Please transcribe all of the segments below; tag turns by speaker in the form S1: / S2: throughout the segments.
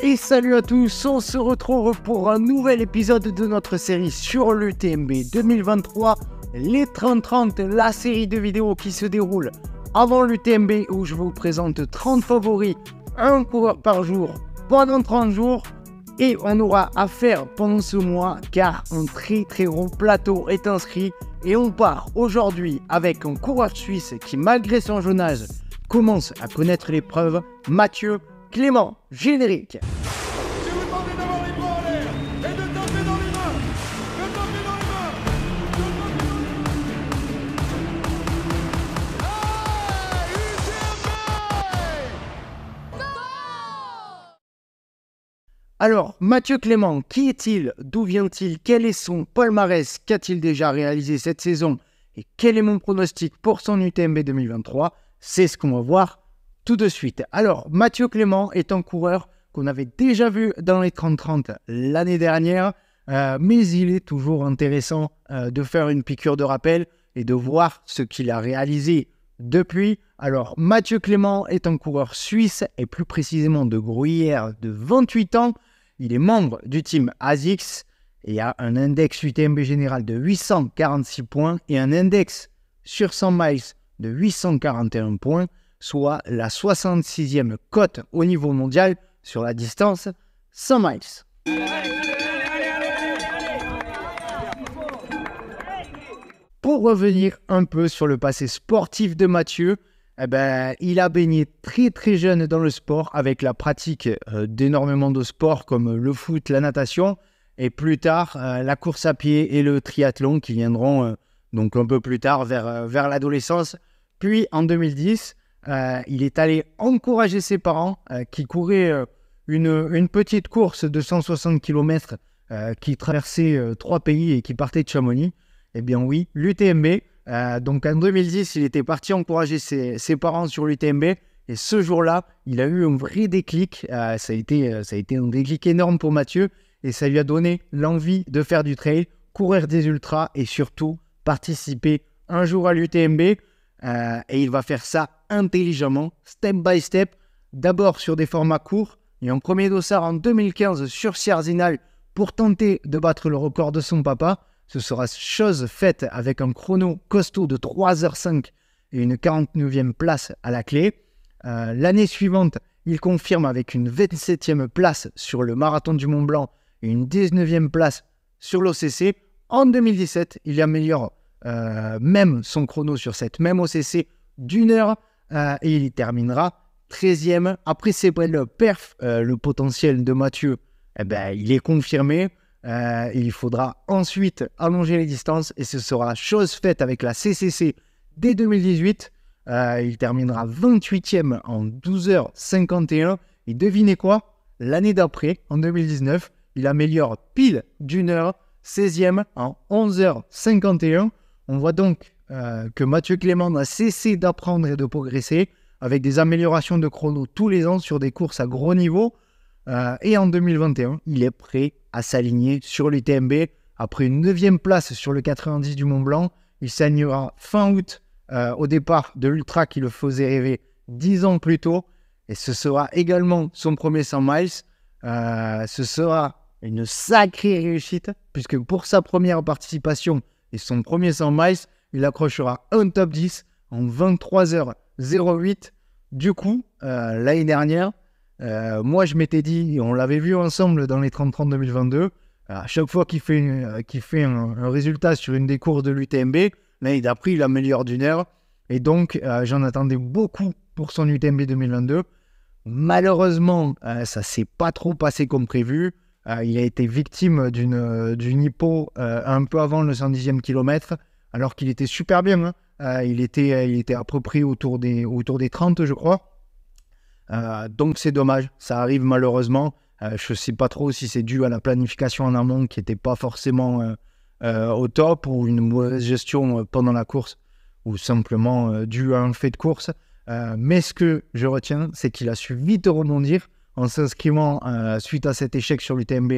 S1: Et salut à tous, on se retrouve pour un nouvel épisode de notre série sur l'UTMB 2023, les 30-30, la série de vidéos qui se déroule avant l'UTMB où je vous présente 30 favoris, un coureur par jour pendant 30 jours. Et on aura à faire pendant ce mois car un très très gros plateau est inscrit. Et on part aujourd'hui avec un coureur suisse qui malgré son jeune âge commence à connaître l'épreuve, Mathieu Clément, générique. Alors, Mathieu Clément, qui est-il D'où vient-il Quel est son palmarès Qu'a-t-il déjà réalisé cette saison Et quel est mon pronostic pour son UTMB 2023 C'est ce qu'on va voir tout de suite. Alors, Mathieu Clément est un coureur qu'on avait déjà vu dans les 30-30 l'année dernière, euh, mais il est toujours intéressant euh, de faire une piqûre de rappel et de voir ce qu'il a réalisé depuis. Alors, Mathieu Clément est un coureur suisse et plus précisément de Gruyère de 28 ans. Il est membre du team ASICS et a un index UTMB général de 846 points et un index sur 100 miles de 841 points soit la 66e cote au niveau mondial sur la distance 100 miles. Pour revenir un peu sur le passé sportif de Mathieu, eh ben, il a baigné très très jeune dans le sport avec la pratique euh, d'énormément de sports comme le foot, la natation et plus tard euh, la course à pied et le triathlon qui viendront euh, donc un peu plus tard vers, vers l'adolescence. Puis en 2010, euh, il est allé encourager ses parents euh, qui couraient euh, une, petite course de 160 km qui traversait trois pays et qui partait de Chamonix. Eh bien oui, l'UTMB. donc en 2010, il était parti encourager ses, parents sur l'UTMB. Et ce jour-là, il a eu un vrai déclic. ça, ça a été un déclic énorme pour Mathieu. Et ça lui a donné l'envie de faire du trail, courir des ultras et surtout participer un jour à l'UTMB. et il va faire ça intelligemment, step by step, d'abord sur des formats courts, et en premier dossard en 2015 sur Sierzinal pour tenter de battre le record de son papa. Ce sera chose faite avec un chrono costaud de 3h05 et une 49e place à la clé. Euh, l'année suivante, il confirme avec une 27e place sur le marathon du Mont Blanc et une 19e place sur l'OCC. En 2017, il améliore euh, même son chrono sur cette même OCC d'une heure euh, il terminera 13e. Après ces belles perf, euh, le potentiel de Mathieu, eh ben, il est confirmé. Euh, il faudra ensuite allonger les distances et ce sera chose faite avec la CCC dès 2018. il terminera 28e en 12h51. Et devinez quoi L'année d'après, en 2019, il améliore pile d'une heure, 16e en 11h51. On voit donc euh, que Mathieu Clément a cessé d'apprendre et de progresser avec des améliorations de chrono tous les ans sur des courses à gros niveau. Euh, et en 2021, il est prêt à s'aligner sur l'UTMB. Après une 9 place sur le 90 du Mont Blanc, il s'alignera fin août euh, au départ de l'Ultra qui le faisait rêver 10 ans plus tôt. Et ce sera également son premier 100 miles. ce sera une sacrée réussite, puisque pour sa première participation et son premier 100 miles, il accrochera un top 10 en 23h08. Du coup, euh, l'année dernière, euh, moi je m'étais dit, et on l'avait vu ensemble dans les 30-30 2022, à chaque fois qu'il fait, euh, fait un, résultat sur une des courses de l'UTMB, a d'après, il améliore d'une heure. Et donc, j'en attendais beaucoup pour son UTMB 2022. Malheureusement, ça ça s'est pas trop passé comme prévu. il a été victime d'une hypo un peu avant le 110e kilomètre alors qu'il était super bien. Hein. Euh, il, était, euh, il était autour des, autour des 30, je crois. Euh, donc c'est dommage, ça arrive malheureusement. je ne sais pas trop si c'est dû à la planification en amont qui n'était pas forcément au top ou une mauvaise gestion pendant la course ou simplement dû à un fait de course. mais ce que je retiens, c'est qu'il a su vite rebondir en s'inscrivant suite à cet échec sur l'UTMB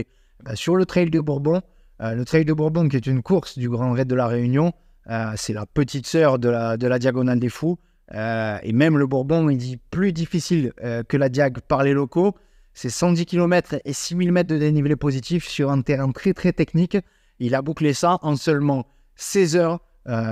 S1: sur le Trail de Bourbon. le Trail de Bourbon qui est une course du Grand Raid de la Réunion. Euh, c'est la petite sœur de la, Diagonale des Fous. Euh, et même le Bourbon, il dit plus difficile euh, que la Diag par les locaux. C'est 110 km et 6000 mètres de dénivelé positif sur un terrain très très technique. Il a bouclé ça en seulement 16 heures.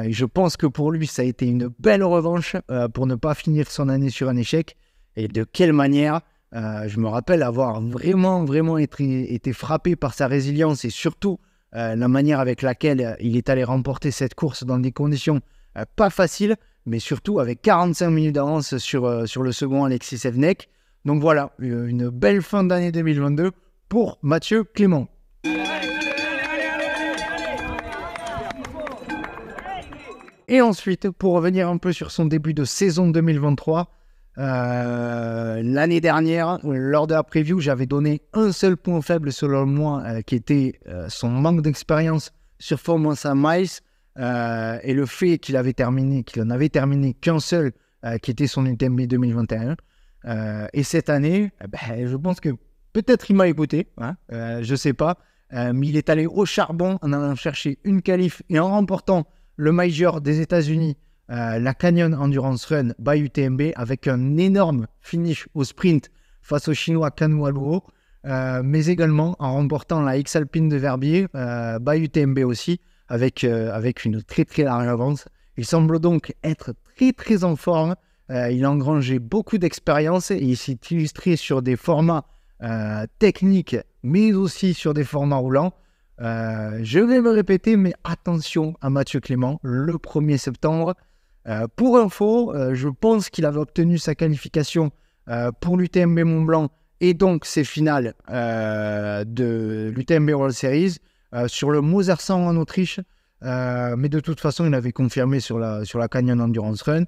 S1: et je pense que pour lui, ça a été une belle revanche pour ne pas finir son année sur un échec. Et de quelle manière Je me rappelle avoir vraiment, vraiment été frappé par sa résilience et surtout euh, la manière avec laquelle euh, il est allé remporter cette course dans des conditions euh, pas faciles, mais surtout avec 45 minutes d'avance sur, sur le second Alexis Evnek. Donc voilà, une belle fin d'année 2022 pour Mathieu Clément. Et ensuite, pour revenir un peu sur son début de saison 2023, euh, l'année dernière, lors de la preview, j'avais donné un seul point faible selon moi, euh, qui était euh, son manque d'expérience sur Formance à Miles et le fait qu'il avait terminé, qu'il en avait terminé qu'un seul, qui était son UTMB 2021. et cette année, eh ben, je pense que peut-être il m'a écouté, hein, je ne sais pas, mais il est allé au charbon en allant chercher une qualif et en remportant le major des États-Unis euh, la Canyon Endurance Run by UTMB avec un énorme finish au sprint face au Chinois Kanwa euh, mais également en remportant la X-Alpine de Verbier euh, by UTMB aussi avec, avec une très très large avance. Il semble donc être très très en forme. il a engrangé beaucoup d'expérience et il s'est illustré sur des formats techniques, mais aussi sur des formats roulants. je vais me répéter, mais attention à Mathieu Clément, le 1er septembre, euh, pour info, euh, je pense qu'il avait obtenu sa qualification euh, pour l'UTMB Mont Blanc et donc ses finales de l'UTMB World Series sur le Mosersan en Autriche. mais de toute façon, il avait confirmé sur la, sur la Canyon Endurance Run.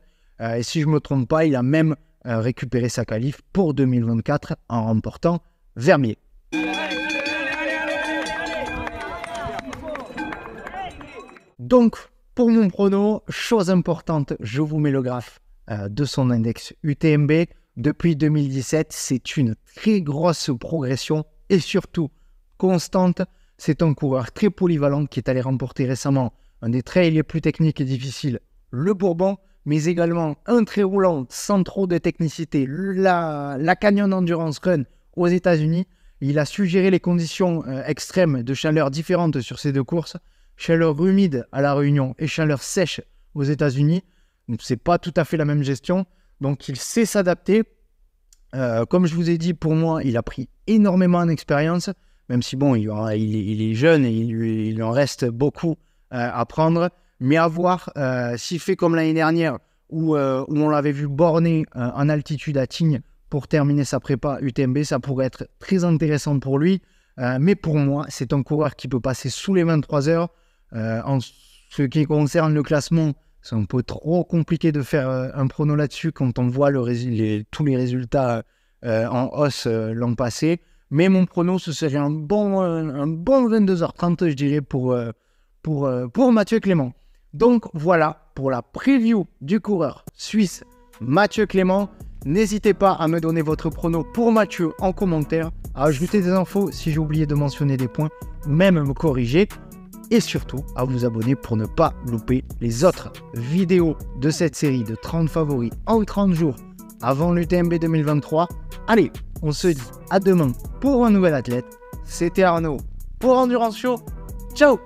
S1: et si je ne me trompe pas, il a même récupéré sa qualif pour 2024 en remportant Vermier. Donc, pour mon prono, chose importante, je vous mets le graphe euh, de son index UTMB. Depuis 2017, c'est une très grosse progression et surtout constante. C'est un coureur très polyvalent qui est allé remporter récemment un des trails les plus techniques et difficiles, le Bourbon, mais également un très roulant sans trop de technicité, la, Canyon Endurance Run aux États-Unis. Il a suggéré les conditions euh, extrêmes de chaleur différentes sur ces deux courses chaleur humide à La Réunion et chaleur sèche aux États-Unis. Ce c'est pas tout à fait la même gestion. Donc, il sait s'adapter. Euh, comme je vous ai dit, pour moi, il a pris énormément d'expérience, même si, bon, il, est jeune et il, en reste beaucoup euh, à prendre. Mais à voir euh, s'il fait comme l'année dernière, où, on l'avait vu borner en altitude à Tignes pour terminer sa prépa UTMB, ça pourrait être très intéressant pour lui. mais pour moi, c'est un coureur qui peut passer sous les 23 heures. Euh, en ce qui concerne le classement, c'est un peu trop compliqué de faire euh, un prono là-dessus quand on voit tous les résultats euh, en hausse l'an passé. Mais mon prono, ce serait un bon, 22h30, je dirais, pour, Mathieu Clément. Donc voilà pour la preview du coureur suisse Mathieu Clément. N'hésitez pas à me donner votre prono pour Mathieu en commentaire, à ajouter des infos si j'ai oublié de mentionner des points, même me corriger et surtout à vous abonner pour ne pas louper les autres vidéos de cette série de 30 favoris en 30 jours avant l'UTMB 2023. Allez, on se dit à demain pour un nouvel athlète. C'était Arnaud pour Endurance Show. Ciao